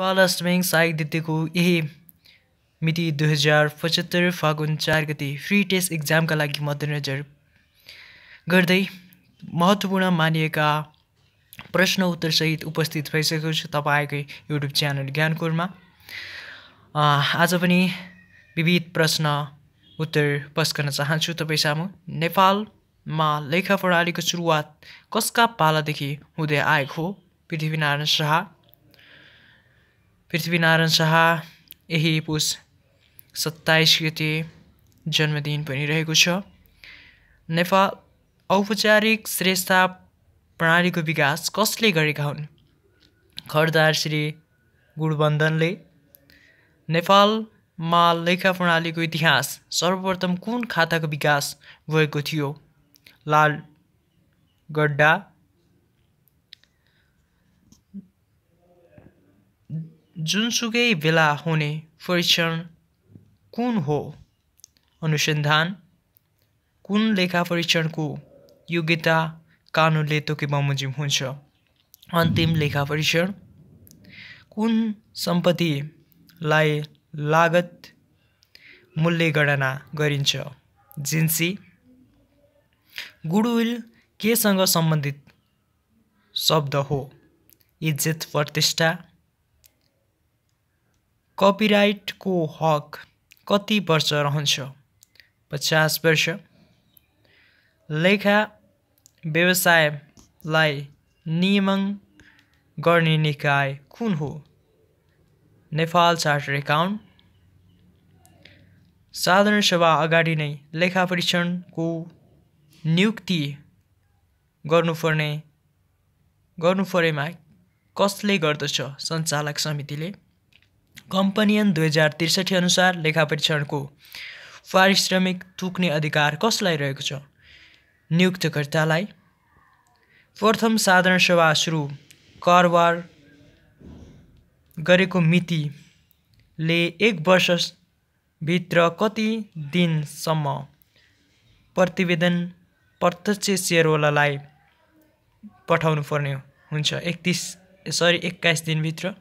नेपाल सहायक साहित्यको यही मिति दुई हजार पचहत्तर फागुन चार गते फ्री टेस्ट इक्जामका लागि मध्यनजर गर्दै महत्त्वपूर्ण मानिएका प्रश्न उत्तरसहित उपस्थित भइसकेको छु तपाईँकै युट्युब च्यानल ज्ञानकोरमा आज पनि विविध प्रश्न उत्तर पस्कन चाहन्छु तपाईँ सामु नेपालमा लेखा प्रणालीको सुरुवात कसका पालादेखि हुँदै आएको हो पृथ्वीनारायण शाह पृथ्वीनारायण शाह यही पुस सत्ताइस गते जन्मदिन पनि रहेको छ नेपाल औपचारिक श्रेष्ठता प्रणालीको विकास कसले गरेका हुन् खरदार श्री गुणबन्धनले नेपालमा लेखा प्रणालीको इतिहास सर्वप्रथम कुन खाताको विकास भएको थियो लाल गड्डा जुनसुकै बेला हुने परीक्षण कुन हो अनुसन्धान कुन लेखा परीक्षणको योग्यता कानुनले तोके बमोजिम हुन्छ अन्तिम लेखा परीक्षण कुन सम्पत्तिलाई लागत मूल्य गणना गरिन्छ जिन्सी गुडविल केसँग सम्बन्धित शब्द हो इज्जत प्रतिष्ठा कपिराइटको हक कति वर्ष रहन्छ पचास वर्ष लेखा व्यवसायलाई नियमन गर्ने निकाय कुन हो नेपाल चार्टर एकाउन्ट साधारण सभा अगाडि नै लेखा परीक्षणको नियुक्ति गर्नुपर्ने गर्नु परेमा कसले गर्दछ सञ्चालक समितिले कम्पनियन दुई हजार त्रिसठी अनुसार लेखापरीक्षणको पारिश्रमिक थुक्ने अधिकार कसलाई रहेको छ नियुक्तकर्तालाई प्रथम साधारण सभा सुरु कारोबार गरेको मितिले एक वर्षभित्र कति दिनसम्म प्रतिवेदन प्रत्यक्ष सेयरवालालाई पर्ने हुन्छ एकतिस सरी एक्काइस दिनभित्र